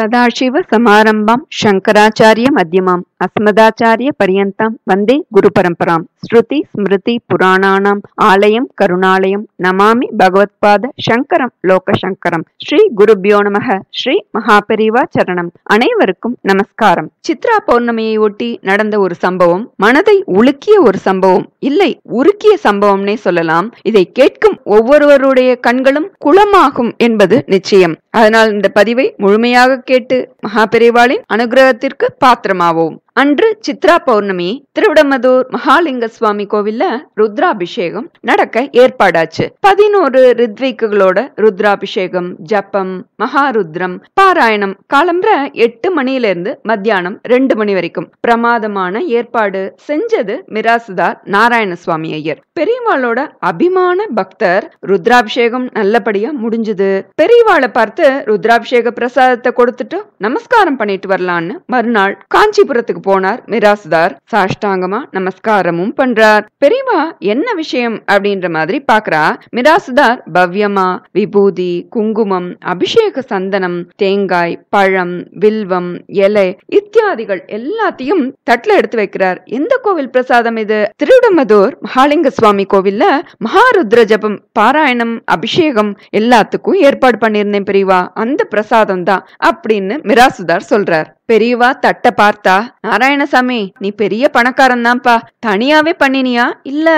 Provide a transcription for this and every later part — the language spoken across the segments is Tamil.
సదాశివ సమారంభం శంకరాచార్య మధ్యమాం அஸ்மதாச்சாரிய பரியந்தம் வந்தே குரு பரம்பராம் ஸ்ருதி ஸ்மிருதி புராணானாம் ஆலயம் கருணாலயம் நமாமி பகவத்பாத சங்கரம் லோக சங்கரம் ஸ்ரீ குருபியோ நமக ஸ்ரீ மகாபெரிவா சரணம் அனைவருக்கும் நமஸ்காரம் சித்ரா பௌர்ணமியை ஒட்டி நடந்த ஒரு சம்பவம் மனதை உலுக்கிய ஒரு சம்பவம் இல்லை உருக்கிய சம்பவம்னே சொல்லலாம் இதை கேட்கும் ஒவ்வொருவருடைய கண்களும் குளமாகும் என்பது நிச்சயம் அதனால் இந்த பதிவை முழுமையாக கேட்டு மகாபெரிவாளின் அனுகிரகத்திற்கு பாத்திரமாவோம் அன்று சித்ரா பௌர்ணமி திருவிடமதூர் மகாலிங்க சுவாமி கோவில்ல ருத்ராபிஷேகம் நடக்க ஏற்பாடாச்சு பதினோரு ரித்விக்குகளோட ருத்ராபிஷேகம் ஜப்பம் மகாருத்ரம் பாராயணம் காலம்புற எட்டு மணியில இருந்து மத்தியானம் ரெண்டு மணி வரைக்கும் பிரமாதமான ஏற்பாடு செஞ்சது மிராசுதார் நாராயண சுவாமி ஐயர் பெரியவாளோட அபிமான பக்தர் ருத்ராபிஷேகம் நல்லபடியா முடிஞ்சது பெரியவாளை பார்த்து ருத்ராபிஷேக பிரசாதத்தை கொடுத்துட்டு நமஸ்காரம் பண்ணிட்டு வரலான்னு மறுநாள் காஞ்சிபுரத்துக்கு வீட்டுக்கு போனார் மிராசுதார் சாஷ்டாங்கமா நமஸ்காரமும் பண்றார் பெரியவா என்ன விஷயம் அப்படின்ற மாதிரி பாக்குறா மிராசுதார் பவ்யமா விபூதி குங்குமம் அபிஷேக சந்தனம் தேங்காய் பழம் வில்வம் இலை இத்தியாதிகள் எல்லாத்தையும் தட்டுல எடுத்து வைக்கிறார் எந்த கோவில் பிரசாதம் இது திருடமதூர் மகாலிங்க சுவாமி கோவில்ல மகாருத்ர ஜபம் பாராயணம் அபிஷேகம் எல்லாத்துக்கும் ஏற்பாடு பண்ணிருந்தேன் பெரியவா அந்த பிரசாதம் தான் அப்படின்னு மிராசுதார் சொல்றார் பெரியவா தட்ட பார்த்தா நாராயணசாமி நீ பெரிய பணக்காரன் தான்ப்பா தனியாவே பண்ணினியா இல்ல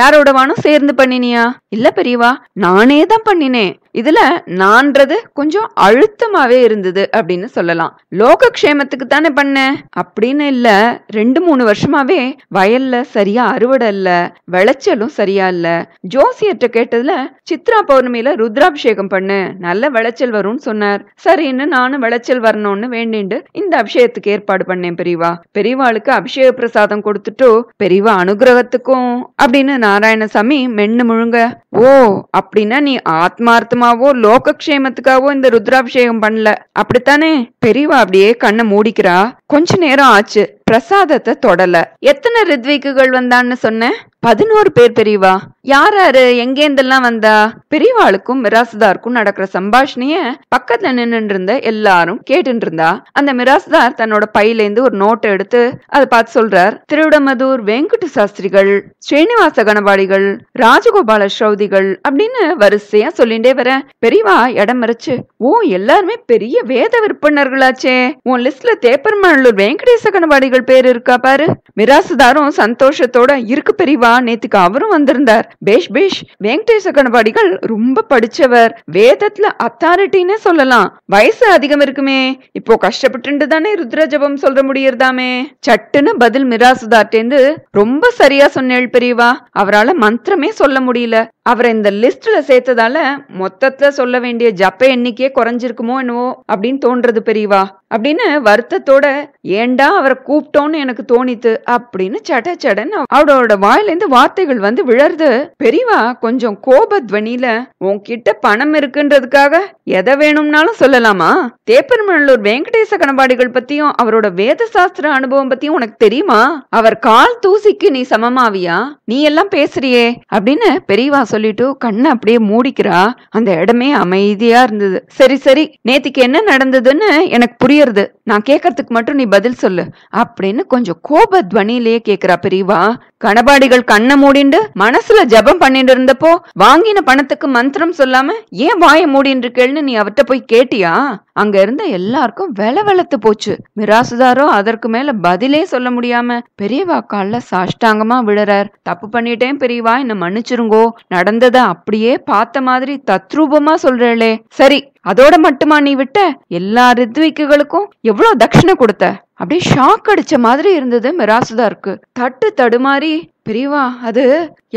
யாரோடவானும் சேர்ந்து பண்ணினியா இல்ல பெரியவா நானே தான் பண்ணினேன் இதுல நான்றது கொஞ்சம் அழுத்தமாவே இருந்தது அப்படின்னு சொல்லலாம் லோக க்ஷேமத்துக்கு தானே பண்ண அப்படின்னு இல்ல ரெண்டு மூணு வருஷமாவே வயல்ல சரியா அறுவடை இல்ல விளைச்சலும் சரியா இல்ல ஜோசியர்கிட்ட கேட்டதுல சித்ரா பௌர்ணமியில ருத்ராபிஷேகம் பண்ணு நல்ல விளைச்சல் வரும்னு சொன்னார் சரின்னு நானும் விளைச்சல் வரணும்னு வேண்டிண்டு இந்த அபிஷேகத்துக்கு ஏற்பாடு பண்ணேன் பெரியவா பெரியவாளுக்கு அபிஷேக பிரசாதம் கொடுத்துட்டு பெரியவா அனுகிரகத்துக்கும் அப்படின்னு நாராயணசாமி மென்னு முழுங்க ஓ அப்படின்னா நீ ஆத்மார்த்தமாவோ லோகக்ஷேமத்துக்காவோ இந்த ருத்ராபிஷேகம் பண்ணல அப்படித்தானே பெரியவா அப்படியே கண்ணை மூடிக்கிறா கொஞ்ச நேரம் ஆச்சு பிரசாதத்தை தொடல எத்தனை ரித்விக்குகள் வந்தான்னு சொன்னேன் பதினோரு பேர் பெரியவா யாராரு எங்கேந்தெல்லாம் வந்தா பெரியவாளுக்கும் மிராசுதாருக்கும் நடக்கிற சம்பாஷணைய பக்கத்துல நின்னு இருந்த எல்லாரும் கேட்டு இருந்தா அந்த மிராசுதார் தன்னோட பையில இருந்து ஒரு நோட்டை எடுத்து அதை பார்த்து சொல்றார் திருவிடமதூர் வெங்குட்டு சாஸ்திரிகள் ஸ்ரீனிவாச கணவாளிகள் ராஜகோபால சௌதிகள் அப்படின்னு வரிசையா சொல்லிண்டே வர பெரியவா இடம் மறைச்சு ஓ எல்லாருமே பெரிய வேத விற்பனர்களாச்சே உன் லிஸ்ட்ல தேப்பர்மல்லூர் வெங்கடேச கணவாளிகள் பேர் இருக்கா பாரு மிராசுதாரும் சந்தோஷத்தோட இருக்கு பெரியவா நேத்துக்கு அவரும் வந்திருந்தார் பேஷ் பேஷ் வெங்கடேச கணபாடிகள் ரொம்ப படிச்சவர் வேதத்துல அத்தாரிட்டின்னு சொல்லலாம் வயசு அதிகம் இருக்குமே இப்போ கஷ்டப்பட்டு தானே ருத்ரஜபம் சொல்ல சொல்ற முடியறதாமே சட்டுன்னு பதில் மிராசுதார்டேந்து ரொம்ப சரியா சொன்னேள் பெரியவா அவரால மந்திரமே சொல்ல முடியல அவரை இந்த லிஸ்ட்ல சேர்த்ததால மொத்தத்துல சொல்ல வேண்டிய ஜப்ப எண்ணிக்கையே குறைஞ்சிருக்குமோ என்னவோ அப்படின்னு தோன்றது பெரியவா அப்படின்னு வருத்தத்தோட ஏண்டா அவரை கூப்பிட்டோன்னு எனக்கு தோணித்து அப்படின்னு சட சடன் அவரோட வாயிலேருந்து வார்த்தைகள் வந்து விழருது பெரியவா கொஞ்சம் கோபத்வனில உன்கிட்ட பணம் இருக்குன்றதுக்காக எதை வேணும்னாலும் சொல்லலாமா தேப்பர்மல்லூர் வெங்கடேச கணபாடிகள் பத்தியும் அவரோட வேத சாஸ்திர அனுபவம் பத்தியும் உனக்கு தெரியுமா அவர் கால் தூசிக்கு நீ சமமாவியா நீ எல்லாம் பேசுறியே அப்படின்னு பெரியவா சொல்லிட்டு கண்ணை அப்படியே மூடிக்கிறா அந்த இடமே அமைதியா இருந்தது சரி சரி நேத்திக்கு என்ன நடந்ததுன்னு எனக்கு புரியறது நான் கேட்கறதுக்கு மட்டும் நீ பதில் சொல்லு அப்படின்னு கொஞ்சம் கோப துவனிலேயே கேக்குறா பெரியவா கணபாடிகள் கண்ணை மூடிண்டு மனசுல ஜபம் பண்ணிட்டு இருந்தப்போ வாங்கின பணத்துக்கு மந்திரம் சொல்லாம ஏன் வாய மூடின்னு கேள்னு நீ அவட்ட போய் கேட்டியா அங்க இருந்த எல்லாருக்கும் வெல வெளத்து போச்சு மிராசுதாரோ அதற்கு மேல பதிலே சொல்ல முடியாம பெரியவா கால சாஷ்டாங்கமா விழுறார் தப்பு பண்ணிட்டேன் பெரியவா என்ன மன்னிச்சிருங்கோ நடந்தத அப்படியே பார்த்த மாதிரி தத்ரூபமா சொல்றேளே சரி அதோட மட்டுமா நீ விட்ட எல்லா ரித்விக்குகளுக்கும் எவ்வளவு தட்சிணை கொடுத்த அப்படியே ஷாக் அடிச்ச மாதிரி இருந்தது மிராசுதாருக்கு தட்டு தடுமாறி பிரிவா அது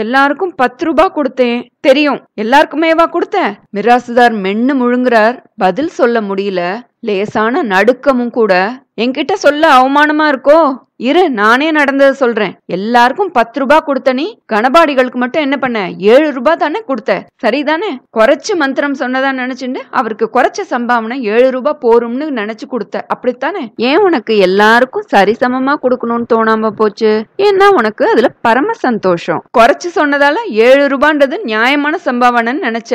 எல்லாருக்கும் பத்து ரூபா கொடுத்தேன் தெரியும் எல்லாருக்குமேவா கொடுத்தேன் மிராசுதார் மென்னு முழுங்குறார் பதில் சொல்ல முடியல லேசான நடுக்கமும் கூட என்கிட்ட சொல்ல அவமானமா இருக்கோ இரு நானே நடந்தது சொல்றேன் எல்லாருக்கும் பத்து ரூபா கொடுத்த நீ கணபாடிகளுக்கு மட்டும் என்ன பண்ண ஏழு ரூபா தானே கொடுத்த சரிதானே குறைச்சு மந்திரம் சொன்னதா நினைச்சுண்டு அவருக்கு குறைச்ச சம்பாவனை ஏழு ரூபா போரும்னு நினைச்சு கொடுத்த அப்படித்தானே ஏன் உனக்கு எல்லாருக்கும் சரிசமமா கொடுக்கணும்னு தோணாம போச்சு ஏன்னா உனக்கு அதுல பரம சந்தோஷம் குறைச்சு சொன்னதால ஏழு ரூபான்றது நியாயமான சம்பாவனை நினைச்ச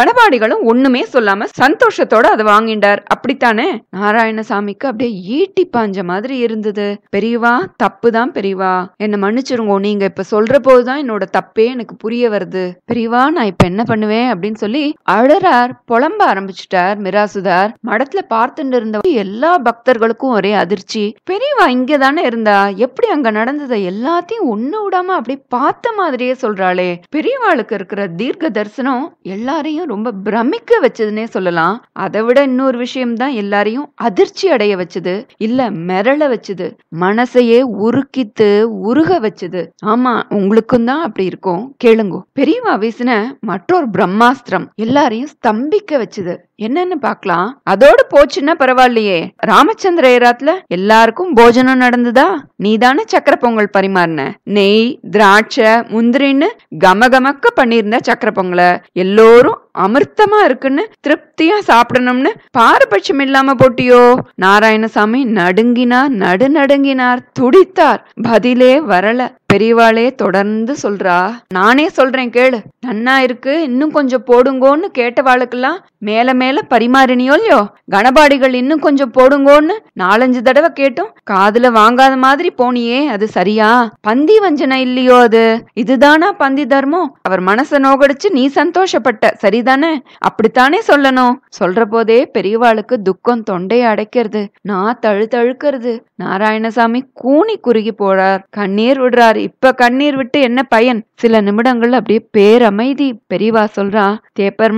கணபாடிகளும் ஒண்ணுமே சொல்லாம சந்தோஷத்தோட அதை வாங்கிண்டார் அப்படித்தானே நாராயணசாமிக்கு அப்படியே ஈட்டி பாஞ்ச மாதிரி இருந்தது பெரிய பெரியவா தப்பு தான் பெரியவா என்ன மன்னிச்சிருங்க நீங்க இப்ப சொல்ற போதுதான் என்னோட தப்பே எனக்கு புரிய வருது பெரியவா நான் இப்ப என்ன பண்ணுவேன் அப்படின்னு சொல்லி அழறார் புலம்ப ஆரம்பிச்சுட்டார் மிராசுதார் மடத்துல பார்த்துட்டு இருந்த எல்லா பக்தர்களுக்கும் ஒரே அதிர்ச்சி பெரியவா இங்க தானே இருந்தா எப்படி அங்க நடந்ததை எல்லாத்தையும் ஒண்ணு விடாம அப்படி பார்த்த மாதிரியே சொல்றாளே பெரியவாளுக்கு இருக்கிற தீர்க்க தரிசனம் எல்லாரையும் ரொம்ப பிரமிக்க வச்சதுன்னே சொல்லலாம் அதை விட இன்னொரு விஷயம்தான் எல்லாரையும் அதிர்ச்சி அடைய வச்சது இல்ல மிரள வச்சது மனச மனசையே உருக்கித்து உருக வச்சது ஆமா உங்களுக்கும் தான் அப்படி இருக்கும் கேளுங்கோ பெரியவா வீசின மற்றொரு பிரம்மாஸ்திரம் எல்லாரையும் ஸ்தம்பிக்க வச்சது என்னன்னு பாக்கலாம் அதோட போச்சுன்னா பரவாயில்லையே ராமச்சந்திர ஏராத்துல எல்லாருக்கும் போஜனம் நடந்ததா நீ தானே சக்கர பொங்கல் பரிமாறின நெய் திராட்சை முந்திரின்னு கமகமக்க பண்ணியிருந்த சக்கர பொங்கலை எல்லோரும் அமிர்தமா இருக்குன்னு திருப்தியா சாப்பிடணும்னு பாரபட்சம் இல்லாம போட்டியோ நாராயணசாமி நடுங்கினார் நடு நடுங்கினார் துடித்தார் பதிலே வரல பெரியவாளே தொடர்ந்து சொல்றா நானே சொல்றேன் கேளு நன்னா இருக்கு இன்னும் கொஞ்சம் போடுங்கோன்னு கேட்டவாளுக்கெல்லாம் மேல மேல பரிமாறினியோ இல்லையோ கனபாடிகள் இன்னும் கொஞ்சம் போடுங்கோன்னு நாலஞ்சு தடவை கேட்டும் காதுல வாங்காத மாதிரி போனியே அது சரியா பந்தி வஞ்சனை இல்லையோ அது இதுதானா பந்தி தர்மம் அவர் மனசை நோகடிச்சு நீ சந்தோஷப்பட்ட சரிதானே அப்படித்தானே சொல்லணும் சொல்ற போதே பெரியவாளுக்கு துக்கம் தொண்டையை அடைக்கிறது நான் தழு தழுக்கிறது நாராயணசாமி கூனி குறுகி போறார் கண்ணீர் விடுறார் இப்ப கண்ணீர் விட்டு என்ன பயன் சில நிமிடங்கள் அப்படியே பேரமைதி பெரியவா சொல்றா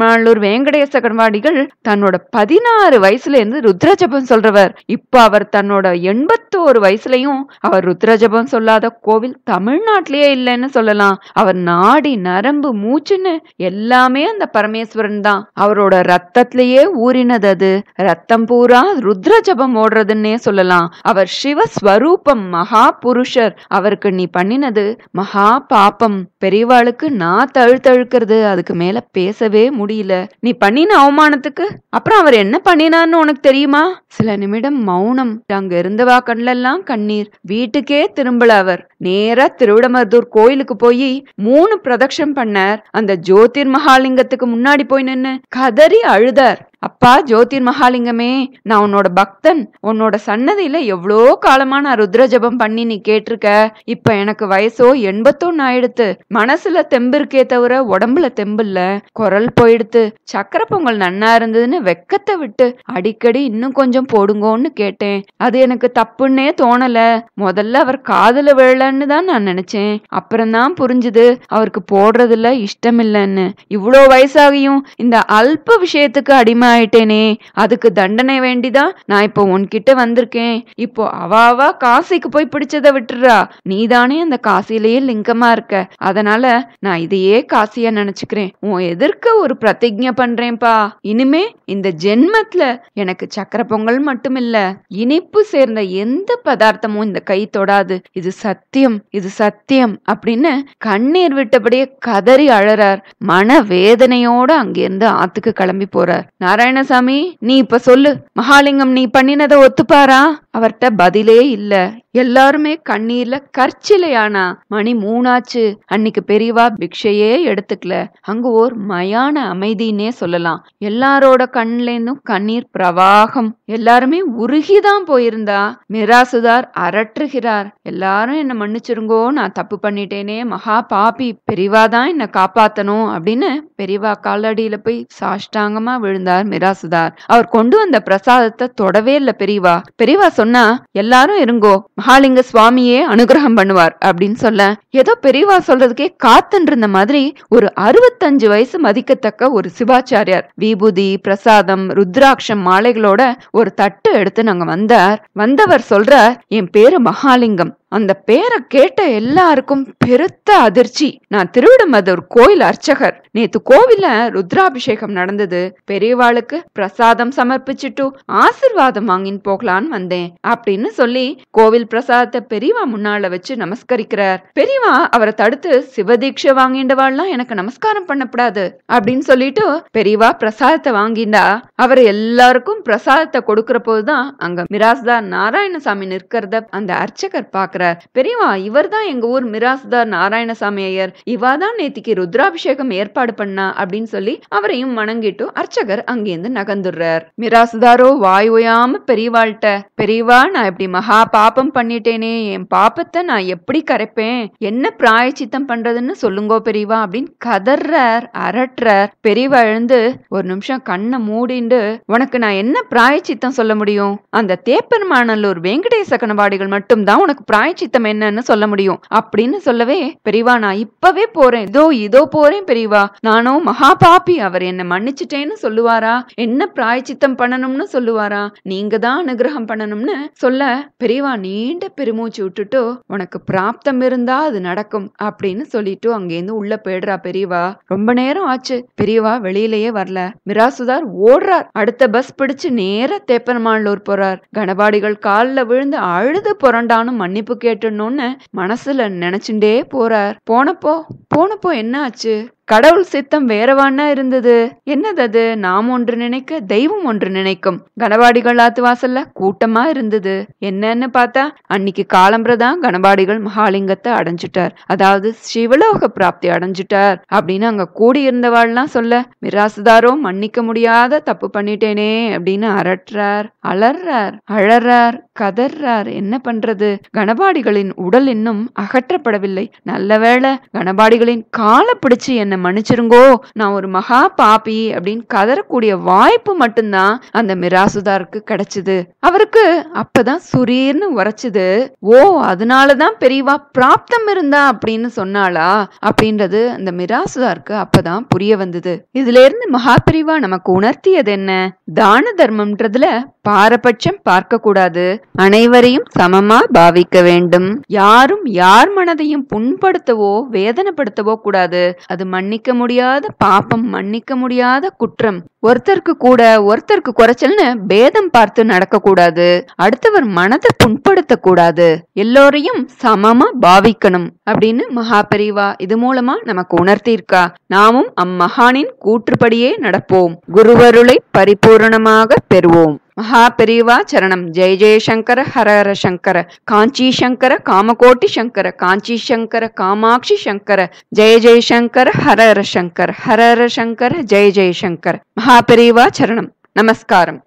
வேங்கடேச வெங்கடேச மார்வாடிகள் தன்னோட பதினாறு வயசுல இருந்து ருத்ரஜபம் சொல்றவர் இப்ப அவர் தன்னோட எண்பத்தோரு வயசுலயும் அவர் ருத்ரஜபம் சொல்லாத கோவில் தமிழ்நாட்டிலேயே இல்லைன்னு சொல்லலாம் அவர் நாடி நரம்பு மூச்சுன்னு எல்லாமே அந்த பரமேஸ்வரன் தான் அவரோட ரத்தத்திலேயே ஊறினது அது ரத்தம் பூரா ருத்ரஜபம் ஓடுறதுன்னே சொல்லலாம் அவர் சிவஸ்வரூபம் மகா புருஷர் அவருக்கு நீ பண்ணினது மகா பாப்பம் பெரியவாளுக்கு நான் தழுத்தழுக்கிறது அதுக்கு மேல பேசவே முடியல நீ பண்ணின அவமானத்துக்கு அப்புறம் அவர் என்ன பண்ணினார்னு உனக்கு தெரியுமா சில நிமிடம் மௌனம் அங்க இருந்தவா கண்ணெல்லாம் கண்ணீர் வீட்டுக்கே திரும்பல அவர் நேரா திருவிடமருதூர் கோயிலுக்கு போய் மூணு பிரதட்சம் பண்ணார் அந்த ஜோதிர் மகாலிங்கத்துக்கு முன்னாடி போய் நின்னு கதறி அழுதார் அப்பா ஜோதிர் மகாலிங்கமே நான் உன்னோட பக்தன் உன்னோட சன்னதியில எவ்வளோ காலமா நான் ருத்ர ஜபம் பண்ணி நீ கேட்டிருக்க இப்ப எனக்கு வயசோ எண்பத்தொன்னு ஆயிடுத்து மனசுல தெம்பு இருக்கே தவிர உடம்புல தெம்பு இல்ல குரல் போயிடுத்து சக்கர பொங்கல் நன்னா இருந்ததுன்னு வெக்கத்தை விட்டு அடிக்கடி இன்னும் கொஞ்சம் போடுங்கோன்னு கேட்டேன் அது எனக்கு தப்புன்னே தோணல முதல்ல அவர் காதல விழலன்னு தான் நான் நினைச்சேன் அப்புறம்தான் புரிஞ்சுது அவருக்கு போடுறதுல இஷ்டம் இல்லைன்னு இவ்வளோ வயசாகியும் இந்த அல்ப விஷயத்துக்கு அடிமை ஆயிட்டேனே அதுக்கு தண்டனை வேண்டிதா நான் இப்போ உன்கிட்ட வந்திருக்கேன் இப்போ அவாவா காசிக்கு போய் பிடிச்சதை விட்டுறா நீதானே அந்த காசிலேயே லிங்கமா இருக்க அதனால நான் இதையே காசியா நினைச்சுக்கிறேன் உன் எதிர்க்க ஒரு பிரதிஜ பண்றேன்பா இனிமே இந்த ஜென்மத்துல எனக்கு சக்கர பொங்கல் மட்டும் இல்ல இனிப்பு சேர்ந்த எந்த பதார்த்தமும் இந்த கை தொடாது இது சத்தியம் இது சத்தியம் அப்படின்னு கண்ணீர் விட்டபடியே கதறி அழறார் மன வேதனையோட அங்கிருந்து ஆத்துக்கு கிளம்பி போறார் நாராயணசாமி நீ இப்ப சொல்லு மகாலிங்கம் நீ பண்ணினத ஒத்துப்பாரா அவர்கிட்ட பதிலே இல்ல எல்லாருமே கண்ணீர்ல கற்சிலையானா மணி மூணாச்சு அன்னைக்கு பெரியவா பிக்ஷையே எடுத்துக்கல அங்கு ஓர் மயான அமைதினே சொல்லலாம் எல்லாரோட கண்லேருந்தும் கண்ணீர் பிரவாகம் எல்லாருமே உருகிதான் போயிருந்தா மிராசுதார் அரற்றுகிறார் எல்லாரும் என்ன மன்னிச்சிருங்கோ நான் தப்பு பண்ணிட்டேனே மகா பாபி பெரியவாதான் தான் என்ன காப்பாத்தணும் அப்படின்னு பெரியவா காலடியில போய் சாஷ்டாங்கமா விழுந்தார் மிராசுதார் அவர் கொண்டு வந்த பிரசாதத்தை தொடவே இல்ல பெரியவா பெரியவா சொன்னா எல்லாரும் இருங்கோ மகாலிங்க சுவாமியே அனுகிரகம் பண்ணுவார் அப்படின்னு சொல்ல ஏதோ பெரியவா சொல்றதுக்கே காத்துன்றிருந்த மாதிரி ஒரு அறுபத்தஞ்சு வயசு மதிக்கத்தக்க ஒரு சிவாச்சாரியார் விபூதி பிரசாதம் ருத்ராட்சம் மாலைகளோட ஒரு தட்டு எடுத்து நாங்க வந்தார் வந்தவர் சொல்ற என் பேரு மகாலிங்கம் அந்த பேரை கேட்ட எல்லாருக்கும் பெருத்த அதிர்ச்சி நான் திருவிடமதூர் கோயில் அர்ச்சகர் நேத்து கோவில்ல ருத்ராபிஷேகம் நடந்தது பெரியவாளுக்கு பிரசாதம் சமர்ப்பிச்சுட்டு ஆசிர்வாதம் வாங்கின்னு போகலான்னு வந்தேன் அப்படின்னு சொல்லி கோவில் பிரசாதத்தை பெரியவா முன்னால வச்சு நமஸ்கரிக்கிறார் பெரியவா அவரை தடுத்து சிவதீட்சை வாங்கிண்டவாள்லாம் எனக்கு நமஸ்காரம் பண்ணப்படாது அப்படின்னு சொல்லிட்டு பெரியவா பிரசாதத்தை வாங்கிண்டா அவர் எல்லாருக்கும் பிரசாதத்தை கொடுக்கிற போதுதான் அங்க மிராஸ்தார் நாராயணசாமி நிற்கிறத அந்த அர்ச்சகர் பார்க்க பார்க்கிறார் பெரியவா இவர் தான் எங்க ஊர் மிராசுதார் நாராயணசாமி ஐயர் இவா தான் நேத்திக்கு ருத்ராபிஷேகம் ஏற்பாடு பண்ணா அப்படின்னு சொல்லி அவரையும் மணங்கிட்டு அர்ச்சகர் அங்கேருந்து நகர்ந்துடுறார் மிராசுதாரோ வாய் ஓயாம பெரியவாள்கிட்ட பெரியவா நான் இப்படி மகா பாப்பம் பண்ணிட்டேனே என் பாப்பத்தை நான் எப்படி கரைப்பேன் என்ன பிராயச்சித்தம் பண்றதுன்னு சொல்லுங்கோ பெரியவா அப்படின்னு கதர்றார் அரட்டுறார் பெரியவா எழுந்து ஒரு நிமிஷம் கண்ணை மூடிண்டு உனக்கு நான் என்ன பிராயச்சித்தம் சொல்ல முடியும் அந்த தேப்பர் மாநல்லூர் வெங்கடேச கணவாடிகள் மட்டும்தான் உனக்கு பிராய பிராய்ச்சித்தம் என்னன்னு சொல்ல முடியும் அப்படின்னு சொல்லவே பெரியவா நான் இப்பவே போறேன் இதோ இதோ போறேன் பெரியவா நானும் மகா பாப்பி அவர் என்ன மன்னிச்சிட்டேன்னு சொல்லுவாரா என்ன பிராய்ச்சித்தம் பண்ணணும்னு சொல்லுவாரா நீங்க தான் அனுகிரகம் பண்ணணும்னு சொல்ல பெரியவா நீண்ட பெருமூச்சு விட்டுட்டு உனக்கு பிராப்தம் இருந்தா அது நடக்கும் அப்படின்னு சொல்லிட்டு அங்கேருந்து உள்ள போயிடுறா பெரியவா ரொம்ப நேரம் ஆச்சு பெரியவா வெளியிலயே வரல மிராசுதார் ஓடுறார் அடுத்த பஸ் பிடிச்சு நேர தேப்பனமானூர் போறார் கனபாடிகள் காலில் விழுந்து அழுது புரண்டானும் மன்னிப்பு வாக்கு கேட்டுடணும்னு மனசுல நினைச்சுட்டே போறார் போனப்போ போனப்போ என்ன ஆச்சு கடவுள் சித்தம் வேறவானா இருந்தது என்னது அது நாம் ஒன்று நினைக்க தெய்வம் ஒன்று நினைக்கும் கனபாடிகள் ஆத்து வாசல்ல கூட்டமா இருந்தது என்னன்னு பார்த்தா அன்னைக்கு காலம்பரதான் தான் கனபாடிகள் மகாலிங்கத்தை அடைஞ்சிட்டார் அதாவது சிவலோக பிராப்தி அடைஞ்சிட்டார் அப்படின்னு அங்க கூடி எல்லாம் சொல்ல மிராசுதாரோ மன்னிக்க முடியாத தப்பு பண்ணிட்டேனே அப்படின்னு அரற்றார் அலர்றார் அழறார் கதர்றார் என்ன பண்றது கனபாடிகளின் உடல் இன்னும் அகற்றப்படவில்லை நல்ல வேளை கனபாடிகளின் கால பிடிச்சு என்ன என்னை மன்னிச்சிருங்கோ நான் ஒரு மகா பாப்பி அப்படின்னு கதறக்கூடிய வாய்ப்பு மட்டும்தான் அந்த மிராசுதாருக்கு கிடைச்சது அவருக்கு அப்பதான் சுரீர்னு உரைச்சது ஓ அதனாலதான் பெரியவா பிராப்தம் இருந்தா அப்படின்னு சொன்னாளா அப்படின்றது அந்த மிராசுதாருக்கு அப்பதான் புரிய வந்தது இதுல இருந்து மகா மகாபிரிவா நமக்கு உணர்த்தியது என்ன தான தர்மம்ன்றதுல பாரபட்சம் பார்க்க கூடாது அனைவரையும் சமமா பாவிக்க வேண்டும் யாரும் யார் மனதையும் புண்படுத்தவோ வேதனைப்படுத்தவோ கூடாது அது மன் மன்னிக்க முடியாத பாப்பம் மன்னிக்க முடியாத குற்றம் ஒருத்தருக்கு கூட ஒருத்தருக்கு குறைச்சல்னு பேதம் பார்த்து நடக்கக்கூடாது அடுத்தவர் மனதை புண்படுத்த கூடாது எல்லோரையும் சமமா பாவிக்கணும் அப்படின்னு மகாபெரிவா இது மூலமா நமக்கு உணர்த்தியிருக்கா நாமும் அம்மகானின் கூற்றுப்படியே நடப்போம் குருவருளை பரிபூரணமாக பெறுவோம் மகாபெரிவா சரணம் ஜெய ஜெயசங்கர ஹரஹர சங்கர காஞ்சி சங்கர காமகோட்டி சங்கர காஞ்சி சங்கர காமாட்சி சங்கர ஜெய ஜெயசங்கர ஹரஹர சங்கர் ஹரஹர சங்கர ஜெய ஜெயசங்கர் மகாபெரிவா சரணம் நமஸ்காரம்